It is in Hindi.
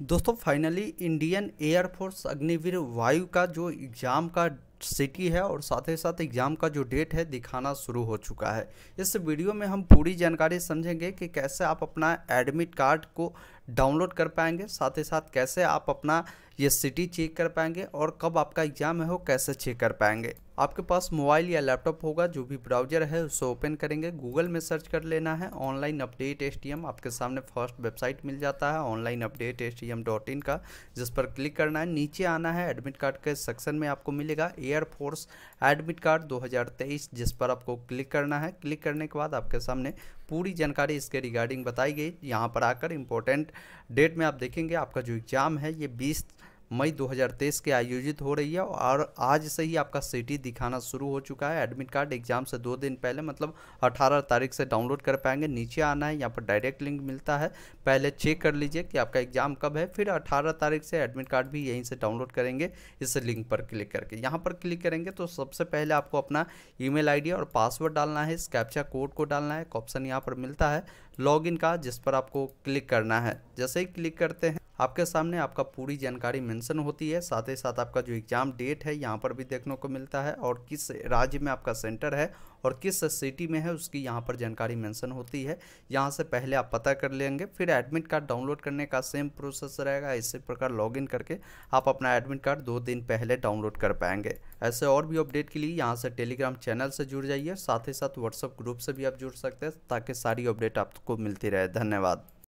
दोस्तों फाइनली इंडियन एयरफोर्स अग्निवीर वायु का जो एग्ज़ाम का सिटी है और साथ ही साथ एग्ज़ाम का जो डेट है दिखाना शुरू हो चुका है इस वीडियो में हम पूरी जानकारी समझेंगे कि कैसे आप अपना एडमिट कार्ड को डाउनलोड कर पाएंगे साथ ही साथ कैसे आप अपना ये सिटी चेक कर पाएंगे और कब आपका एग्ज़ाम है वो कैसे चेक कर पाएंगे आपके पास मोबाइल या लैपटॉप होगा जो भी ब्राउजर है उसे ओपन करेंगे गूगल में सर्च कर लेना है ऑनलाइन अपडेट एस आपके सामने फर्स्ट वेबसाइट मिल जाता है ऑनलाइन अपडेट एस का जिस पर क्लिक करना है नीचे आना है एडमिट कार्ड के सेक्शन में आपको मिलेगा ए एयरफोर्स एडमिट कार्ड 2023 जिस पर आपको क्लिक करना है क्लिक करने के बाद आपके सामने पूरी जानकारी इसके रिगार्डिंग बताई गई यहाँ पर आकर इम्पोर्टेंट डेट में आप देखेंगे आपका जो एग्ज़ाम है ये बीस मई 2023 के आयोजित हो रही है और आज से ही आपका सिटी दिखाना शुरू हो चुका है एडमिट कार्ड एग्जाम से दो दिन पहले मतलब 18 तारीख से डाउनलोड कर पाएंगे नीचे आना है यहाँ पर डायरेक्ट लिंक मिलता है पहले चेक कर लीजिए कि आपका एग्जाम कब है फिर अठारह तारीख से एडमिट कार्ड भी यहीं से डाउनलोड करेंगे इस लिंक पर क्लिक करके यहाँ पर क्लिक करेंगे तो सबसे पहले आपको अपना ई मेल और पासवर्ड डालना है इस कोड को डालना है एक ऑप्शन यहाँ पर मिलता है लॉग का जिस पर आपको क्लिक करना है जैसे ही क्लिक करते हैं आपके सामने आपका पूरी जानकारी मेंशन होती है साथ ही साथ आपका जो एग्ज़ाम डेट है यहाँ पर भी देखने को मिलता है और किस राज्य में आपका सेंटर है और किस सिटी में है उसकी यहाँ पर जानकारी मेंशन होती है यहाँ से पहले आप पता कर लेंगे फिर एडमिट कार्ड डाउनलोड करने का सेम प्रोसेस रहेगा इसी प्रकार लॉगिन करके आप अपना एडमिट कार्ड दो दिन पहले डाउनलोड कर पाएंगे ऐसे और भी अपडेट के लिए यहाँ से टेलीग्राम चैनल से जुड़ जाइए साथ ही साथ व्हाट्सअप ग्रुप से भी आप जुड़ सकते हैं ताकि सारी अपडेट आपको मिलती रहे धन्यवाद